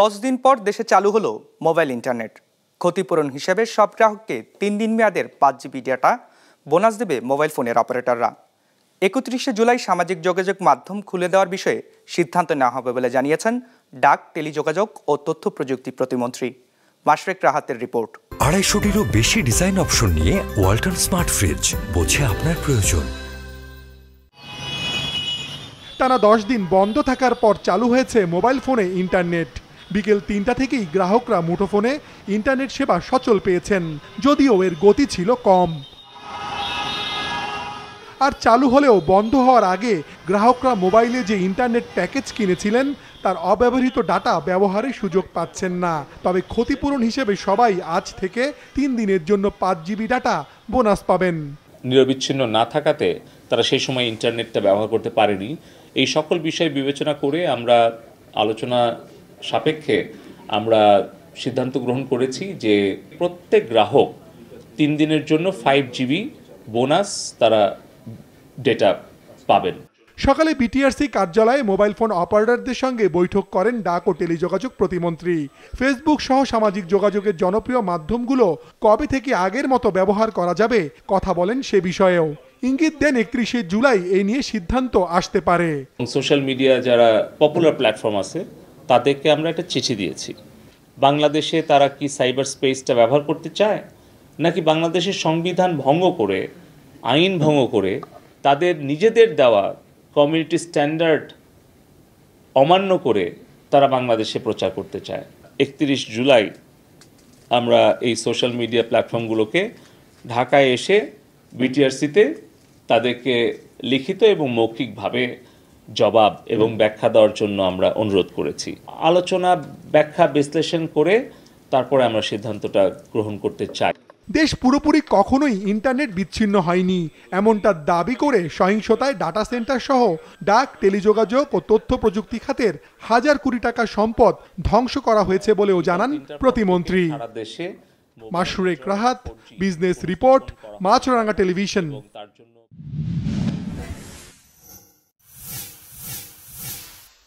দশ দিন পর দেশে চালু হলো মোবাইল ইন্টারনেট ক্ষতিপূরণ হিসেবে সব গ্রাহককে তিন দিন মেয়াদের পাঁচ জিবি ডাটা বোনাস দেবে মোবাইল ফোনের অপারেটররা একত্রিশে জুলাই সামাজিক যোগাযোগ মাধ্যম খুলে দেওয়ার বিষয়ে সিদ্ধান্ত নেওয়া হবে বলে জানিয়েছেন ডাক টেলিযোগাযোগ ও তথ্য প্রযুক্তি প্রতিমন্ত্রী মাশরেক রাহাতের রিপোর্ট আড়াইশোটিরও বেশি ডিজাইন অপশন নিয়ে ওয়াল্টন স্মার্ট ফ্রিজ বোঝে আপনার প্রয়োজন টানা দশ দিন বন্ধ থাকার পর চালু হয়েছে মোবাইল ফোনে ইন্টারনেট বিকেল তিনটা থেকেই গ্রাহকরা মুঠোফোনে ইন্টারনেট সেবা সচল পেয়েছেন যদিও এর গতি ছিল কম আর চালু হলেও বন্ধ হওয়ার আগে গ্রাহকরা মোবাইলে যে ইন্টারনেট প্যাকেজ কিনেছিলেন তার অব্যবহৃত ডাটা ব্যবহারের সুযোগ পাচ্ছেন না তবে ক্ষতিপূরণ হিসেবে সবাই আজ থেকে তিন দিনের জন্য পাঁচ জিবি ডাটা বোনাস পাবেন নিরবিচ্ছিন্ন না থাকাতে তারা সেই সময় ইন্টারনেটটা ব্যবহার করতে পারেনি এই সকল বিষয় বিবেচনা করে আমরা আলোচনা সাপেক্ষে আমরা সিদ্ধান্ত গ্রহণ করেছি যে প্রত্যেক গ্রাহক তিন দিনের জন্য ফাইভ জিবি বোনাস তারা ডেটা পাবেন সকালে বিটিআরসি কার্যালয়ে মোবাইল ফোন অপারেটরদের সঙ্গে বৈঠক করেন ডাক ও টেলিযোগাযোগ প্রতিমন্ত্রী ফেসবুক সহ সামাজিক যোগাযোগের জনপ্রিয় মাধ্যমগুলো কবে থেকে আগের মতো ব্যবহার করা যাবে কথা বলেন সে বিষয়েও ইঙ্গিত দেন একত্রিশে জুলাই এই নিয়ে সিদ্ধান্ত আসতে পারে সোশ্যাল মিডিয়া যারা পপুলার প্ল্যাটফর্ম আছে তাদেরকে আমরা একটা চিঠি দিয়েছি বাংলাদেশে তারা কি সাইবার স্পেসটা ব্যবহার করতে চায় নাকি বাংলাদেশের সংবিধান ভঙ্গ করে আইন ভঙ্গ করে তাদের নিজেদের দেওয়া কমিউনিটি স্ট্যান্ডার্ড অমান্য করে তারা বাংলাদেশে প্রচার করতে চায় একত্রিশ জুলাই আমরা এই সোশ্যাল মিডিয়া প্ল্যাটফর্মগুলোকে ঢাকায় এসে বিটিআরসিতে তাদেরকে লিখিত এবং মৌখিকভাবে জবাব এবং ব্যাখ্যা দেওয়ার জন্য আমরা অনুরোধ করেছি আলোচনা ব্যাখ্যা বিশ্লেষণ করে তারপরে আমরা সিদ্ধান্তটা গ্রহণ করতে চাই দেশ পুরোপুরি কখনোই ইন্টারনেট বিচ্ছিন্ন হয়নি এমনটা দাবি করে সহিংসতায় ডাটা সেন্টার সহ ডাক টেলিযোগাযোগ ও তথ্য প্রযুক্তি খাতের হাজার কোটি টাকা সম্পদ ধ্বংস করা হয়েছে বলেও জানান প্রতিমন্ত্রী মাসুরেক Rahat business report Maasranga television